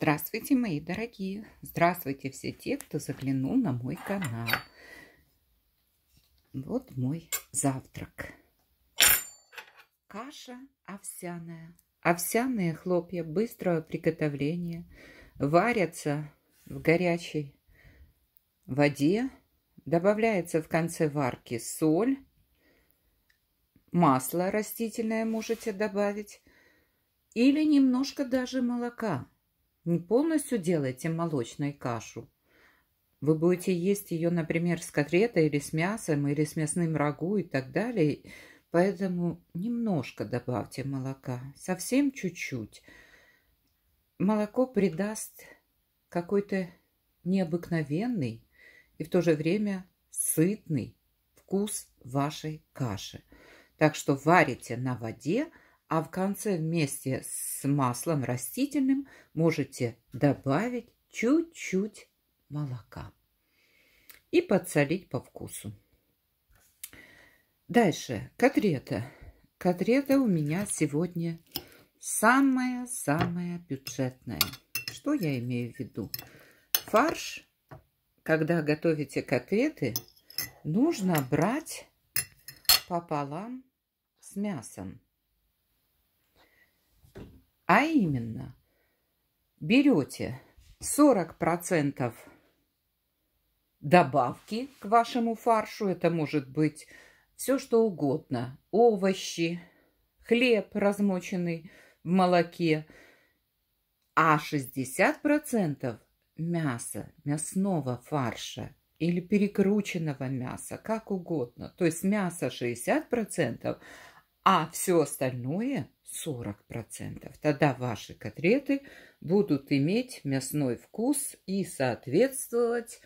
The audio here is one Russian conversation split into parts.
Здравствуйте, мои дорогие! Здравствуйте все те, кто заглянул на мой канал. Вот мой завтрак. Каша овсяная. Овсяные хлопья быстрого приготовления варятся в горячей воде. Добавляется в конце варки соль. Масло растительное можете добавить. Или немножко даже молока не полностью делайте молочную кашу. Вы будете есть ее, например, с котлетой или с мясом, или с мясным рагу и так далее. Поэтому немножко добавьте молока, совсем чуть-чуть. Молоко придаст какой-то необыкновенный и в то же время сытный вкус вашей каши. Так что варите на воде – а в конце вместе с маслом растительным можете добавить чуть-чуть молока и подсолить по вкусу. Дальше, котлета. Котлета у меня сегодня самая-самая бюджетная. Что я имею в виду? Фарш, когда готовите котлеты, нужно брать пополам с мясом. А именно, берете 40% добавки к вашему фаршу. Это может быть все что угодно. Овощи, хлеб размоченный в молоке. А 60% мяса, мясного фарша или перекрученного мяса, как угодно. То есть мясо 60%, а все остальное 40%. Тогда ваши котлеты будут иметь мясной вкус и соответствовать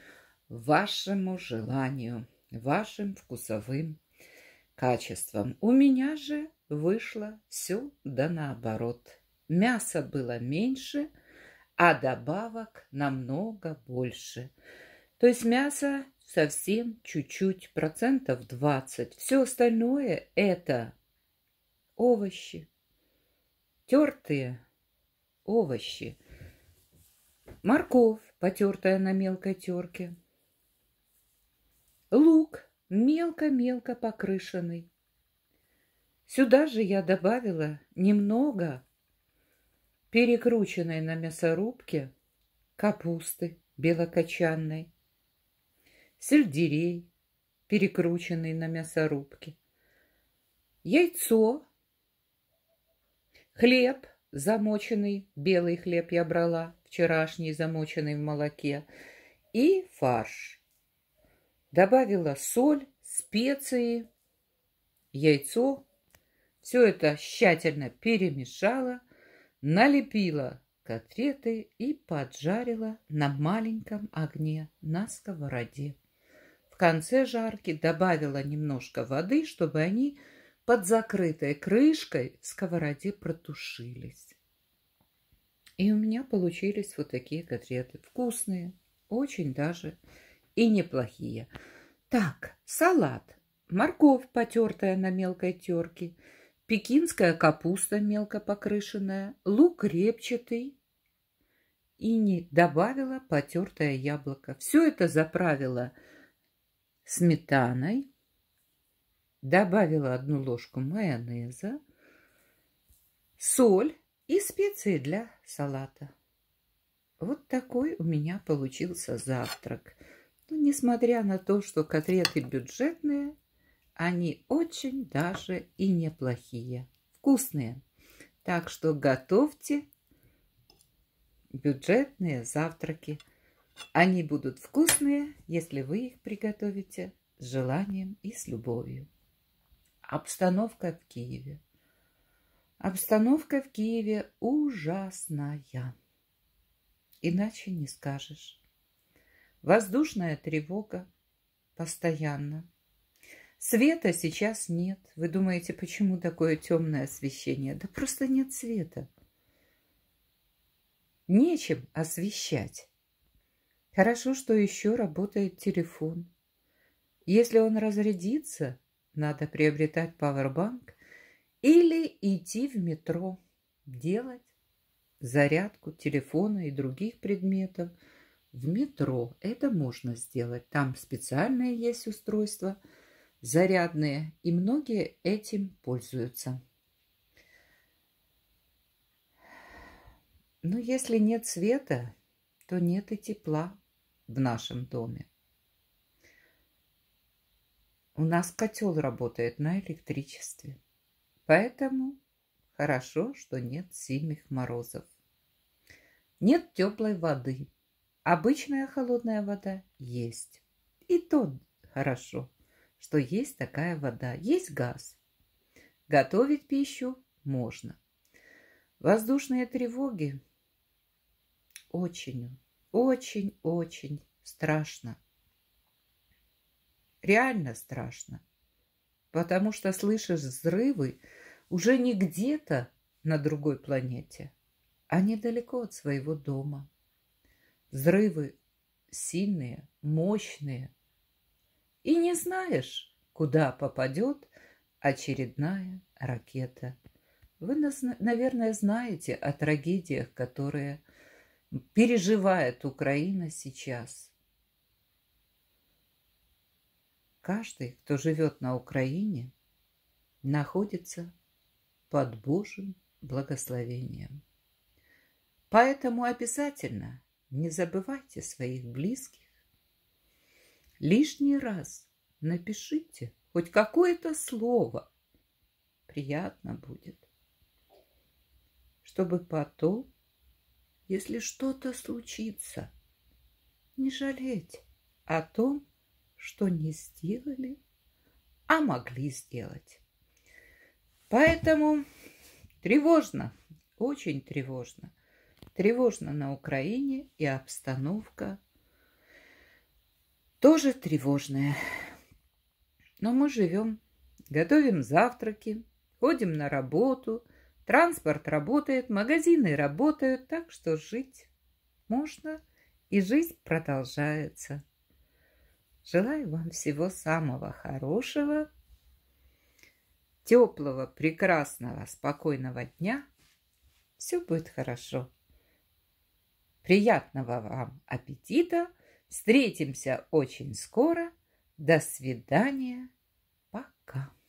вашему желанию, вашим вкусовым качествам. У меня же вышло все да наоборот. мясо было меньше, а добавок намного больше. То есть мясо совсем чуть-чуть, процентов 20. Все остальное это овощи, тертые овощи, морковь, потертая на мелкой терке, лук, мелко-мелко покрышенный. Сюда же я добавила немного перекрученной на мясорубке капусты белокочанной, сельдерей, перекрученный на мясорубке, яйцо Хлеб замоченный, белый хлеб я брала, вчерашний замоченный в молоке, и фарш. Добавила соль, специи, яйцо. Все это тщательно перемешала, налепила котлеты и поджарила на маленьком огне на сковороде. В конце жарки добавила немножко воды, чтобы они под закрытой крышкой в сковороде протушились. И у меня получились вот такие котлеты. Вкусные, очень даже и неплохие. Так, салат. Морковь, потертая на мелкой терке. Пекинская капуста, мелко покрышенная. Лук репчатый. И не добавила потертое яблоко. Все это заправила сметаной добавила одну ложку майонеза, соль и специи для салата. Вот такой у меня получился завтрак. Но несмотря на то, что котлеты бюджетные, они очень даже и неплохие, вкусные. Так что готовьте бюджетные завтраки. Они будут вкусные, если вы их приготовите с желанием и с любовью. Обстановка в Киеве. Обстановка в Киеве ужасная. Иначе не скажешь. Воздушная тревога постоянно. Света сейчас нет. Вы думаете, почему такое темное освещение? Да просто нет света. Нечем освещать. Хорошо, что еще работает телефон. Если он разрядится, надо приобретать пауэрбанк или идти в метро, делать зарядку телефона и других предметов. В метро это можно сделать. Там специальные есть устройства зарядные, и многие этим пользуются. Но если нет света, то нет и тепла в нашем доме. У нас котел работает на электричестве. Поэтому хорошо, что нет сильных морозов. Нет теплой воды. Обычная холодная вода есть. И то хорошо, что есть такая вода. Есть газ. Готовить пищу можно. Воздушные тревоги очень, очень, очень страшно. Реально страшно. Потому что слышишь взрывы уже не где-то на другой планете, а недалеко от своего дома. Взрывы сильные, мощные. И не знаешь, куда попадет очередная ракета. Вы, наверное, знаете о трагедиях, которые переживает Украина сейчас – Каждый, кто живет на Украине, находится под Божьим благословением. Поэтому обязательно не забывайте своих близких. Лишний раз напишите хоть какое-то слово. Приятно будет. Чтобы потом, если что-то случится, не жалеть о том, что не сделали, а могли сделать. Поэтому тревожно, очень тревожно. Тревожно на Украине и обстановка тоже тревожная. Но мы живем, готовим завтраки, ходим на работу, транспорт работает, магазины работают, так что жить можно и жизнь продолжается. Желаю вам всего самого хорошего, теплого, прекрасного, спокойного дня. Все будет хорошо. Приятного вам аппетита. Встретимся очень скоро. До свидания. Пока.